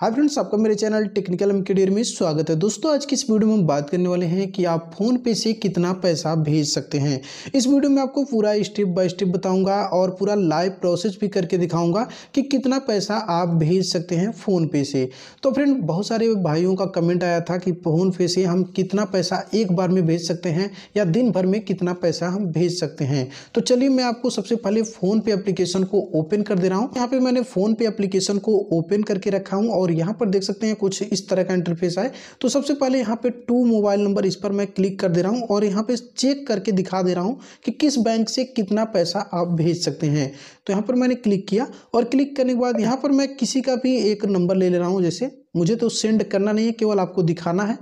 hi friends आपका मेरे channel technical एमकेडीयर में स्वागत है दोस्तों आज की इस वीडियो में हम बात करने वाले हैं कि आप फ़ोन पे से कितना पैसा भेज सकते हैं इस वीडियो में आपको पूरा स्टेप बाय स्टेप बताऊंगा और पूरा लाइव प्रोसेस भी करके दिखाऊंगा कि कितना पैसा आप भेज सकते हैं फ़ोन पे से तो फ्रेंड बहुत सारे भाइयों का कमेंट आया था कि फ़ोन पे से हम कितना पैसा एक बार में भेज सकते हैं या दिन भर में कितना पैसा हम भेज सकते हैं तो चलिए मैं आपको सबसे पहले फ़ोनपे एप्लीकेशन को ओपन कर दे रहा हूँ यहाँ पर मैंने फ़ोनपे एप्लीकेशन को ओपन करके रखा हूँ और यहाँ पर देख सकते हैं कुछ इस तरह का इंटरफेस आए तो सबसे पहले यहाँ पे टू मोबाइल नंबर इस पर मैं क्लिक कर दे रहा हूँ और यहाँ पे चेक करके दिखा दे रहा हूँ कि किस बैंक से कितना पैसा आप भेज सकते हैं तो यहाँ पर मैंने क्लिक किया और क्लिक करने के बाद यहाँ पर मैं किसी का भी एक नंबर ले ले रहा हूँ जैसे मुझे तो सेंड करना नहीं है केवल आपको दिखाना है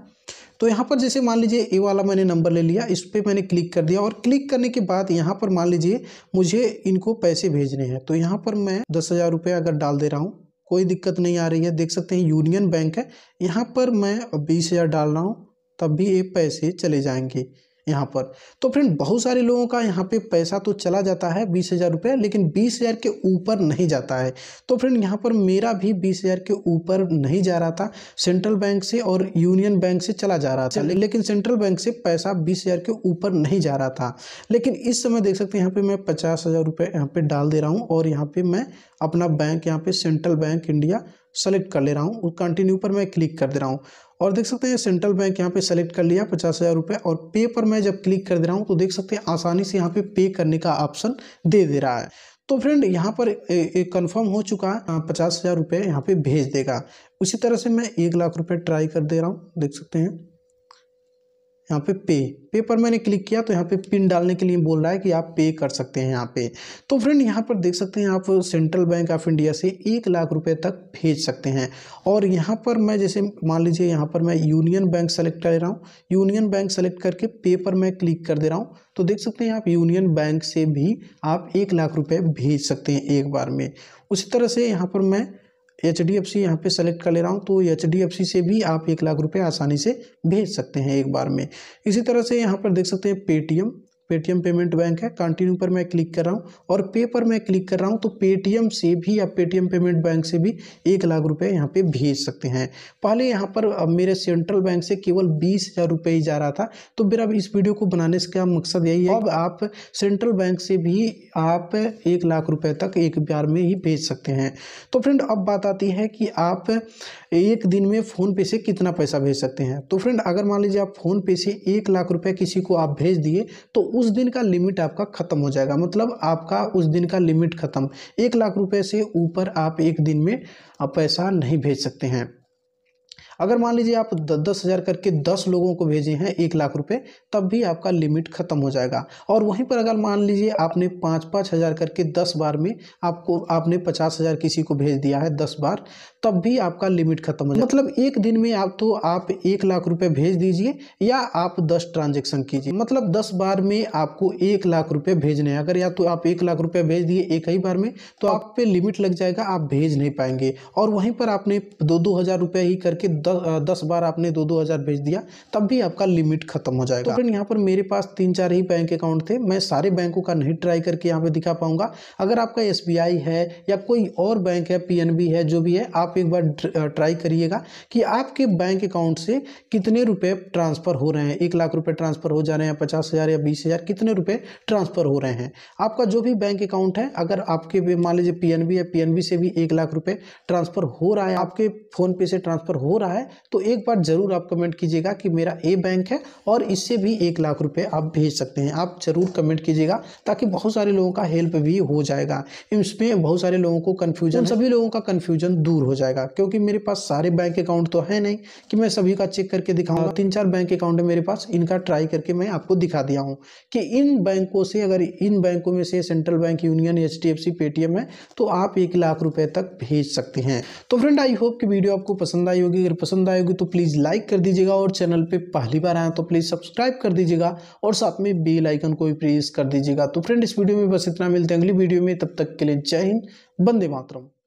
तो यहाँ पर जैसे मान लीजिए ए वाला मैंने नंबर ले लिया इस पर मैंने क्लिक कर दिया और क्लिक करने के बाद यहाँ पर मान लीजिए मुझे इनको पैसे भेजने हैं तो यहाँ पर मैं दस हज़ार रुपये अगर डाल दे रहा हूँ कोई दिक्कत नहीं आ रही है देख सकते हैं यूनियन बैंक है यहाँ पर मैं बीस हज़ार डाल रहा हूँ तब भी ये पैसे चले जाएंगे यहाँ पर तो फ्रेंड बहुत सारे लोगों का यहाँ पे पैसा तो चला जाता है बीस हज़ार रुपये लेकिन बीस हज़ार के ऊपर नहीं जाता है तो फ्रेंड यहाँ पर मेरा भी बीस हज़ार के ऊपर नहीं जा रहा था सेंट्रल बैंक से और यूनियन बैंक से चला जा रहा था लेकिन सेंट्रल बैंक से पैसा बीस हज़ार के ऊपर नहीं जा रहा था लेकिन इस समय देख सकते हैं यहाँ पर मैं पचास हज़ार रुपये यहाँ डाल दे रहा हूँ और यहाँ पर मैं अपना बैंक यहाँ पर सेंट्रल बैंक इंडिया सेलेक्ट कर ले रहा हूँ कंटिन्यू पर मैं क्लिक कर दे रहा हूँ और देख सकते हैं सेंट्रल बैंक यहाँ पे सेलेक्ट कर लिया पचास हज़ार रुपये और पे पर मैं जब क्लिक कर दे रहा हूँ तो देख सकते हैं आसानी से यहाँ पे पे करने का ऑप्शन दे दे रहा है तो फ्रेंड यहाँ पर कंफर्म हो चुका है पचास हज़ार रुपये यहाँ पे भेज देगा उसी तरह से मैं एक लाख रुपये ट्राई कर दे रहा हूँ देख सकते हैं यहाँ पे पे पे पर मैंने क्लिक किया तो यहाँ पे पिन डालने के लिए बोल रहा है कि आप पे कर सकते हैं यहाँ पे तो फ्रेंड यहाँ पर देख सकते हैं आप सेंट्रल बैंक ऑफ इंडिया से एक लाख रुपए तक भेज सकते हैं और यहाँ पर मैं जैसे मान लीजिए यहाँ पर मैं यूनियन बैंक सेलेक्ट कर रहा हूँ यूनियन बैंक सेलेक्ट करके पे पर मैं क्लिक कर दे रहा हूँ तो देख सकते हैं आप यूनियन बैंक से भी आप एक लाख रुपये भेज सकते हैं एक बार में उसी तरह से यहाँ पर मैं एच डी एफ सी यहाँ पर सेलेक्ट कर ले रहा हूँ तो एच डी एफ सी से भी आप एक लाख रुपये आसानी से भेज सकते हैं एक बार में इसी तरह से यहाँ पर देख सकते हैं पेटीएम पेटीएम पेमेंट बैंक है कंटिन्यू पर मैं क्लिक कर रहा हूँ और पे पर मैं क्लिक कर रहा हूँ तो पेटीएम से भी आप पेटीएम पेमेंट बैंक से भी एक लाख रुपये यहाँ पे भेज सकते हैं पहले यहाँ पर मेरे सेंट्रल बैंक से केवल बीस हज़ार रुपये ही जा रहा था तो मेरा इस वीडियो को बनाने का मकसद यही है अब आप सेंट्रल बैंक से भी आप एक लाख रुपये तक एक बार में ही भेज सकते हैं तो फ्रेंड अब बात आती है कि आप एक दिन में फ़ोनपे से कितना पैसा भेज सकते हैं तो फ्रेंड अगर मान लीजिए आप फ़ोनपे से एक लाख रुपये किसी को आप भेज दिए तो उस उस दिन का लिमिट आपका ख़त्म हो जाएगा मतलब आपका उस दिन का लिमिट ख़त्म एक लाख रुपए से ऊपर आप एक दिन में पैसा नहीं भेज सकते हैं अगर मान लीजिए आप दस हज़ार करके दस लोगों को भेजे हैं एक लाख रुपए तब भी आपका लिमिट ख़त्म हो जाएगा और वहीं पर अगर मान लीजिए आपने पाँच पाँच हज़ार करके दस बार में आपको आपने पचास हज़ार किसी को भेज दिया है दस बार तब भी आपका लिमिट ख़त्म हो जाए मतलब एक दिन में आप तो आप एक लाख रुपये भेज दीजिए या आप दस ट्रांजेक्शन कीजिए मतलब दस बार में आपको एक लाख रुपये भेजने हैं अगर या तो आप एक लाख रुपये भेज दिए एक ही बार में तो आप पे लिमिट लग जाएगा आप भेज नहीं पाएंगे और वहीं पर आपने दो दो हज़ार रुपये ही करके दस दस बार आपने दो दो हज़ार भेज दिया तब भी आपका लिमिट खत्म हो जाएगा तो फ्रेंड यहाँ पर मेरे पास तीन चार ही बैंक अकाउंट थे मैं सारे बैंकों का नहीं ट्राई करके यहाँ पे दिखा पाऊंगा अगर आपका एस है या कोई और बैंक है पी है जो भी है आप एक बार ट्राई करिएगा कि आपके बैंक अकाउंट से कितने रुपये ट्रांसफ़र हो रहे हैं एक लाख रुपये ट्रांसफ़र हो जा रहे हैं पचास हज़ार या बीस हज़ार कितने रुपये ट्रांसफ़र हो रहे हैं आपका जो भी बैंक अकाउंट है अगर आपके मान लीजिए पी है पी से भी एक लाख रुपये ट्रांसफ़र हो रहा है आपके फ़ोनपे से ट्रांसफ़र हो रहा है है तो एक बार ज़रूर आप कमेंट कीजिएगा कि मेरा ए बैंक है और इससे भी एक लाख रुपए आप भेज सकते हैं आप ज़रूर कमेंट कीजिएगा ताकि बहुत सारे लोगों का हेल्प भी हो जाएगा इसमें बहुत सारे लोगों को कन्फ्यूजन सभी लोगों का कन्फ्यूजन दूर हो जाएगा क्योंकि मेरे पास सारे बैंक अकाउंट तो है नहीं कि मैं सभी का चेक करके दिखाऊंगा तीन चार बैंक अकाउंट है मेरे पास इनका ट्राई करके मैं आपको दिखा दिया हूँ कि इन बैंकों से अगर इन बैंकों में से central bank union H D Paytm है तो आप एक लाख रुपए तक भेज सकते हैं तो फ्रेंड आई होप कि वीडियो आपको पसंद आई होगी अगर पसंद आएगी तो प्लीज़ लाइक कर दीजिएगा और चैनल पे पहली बार आए तो प्लीज़ सब्सक्राइब कर दीजिएगा और साथ में बेल आइकन को भी प्रेस कर दीजिएगा तो फ्रेंड इस वीडियो में बस इतना मिलते हैं अगली वीडियो में तब तक के लिए जय हिंद बंदे मातरम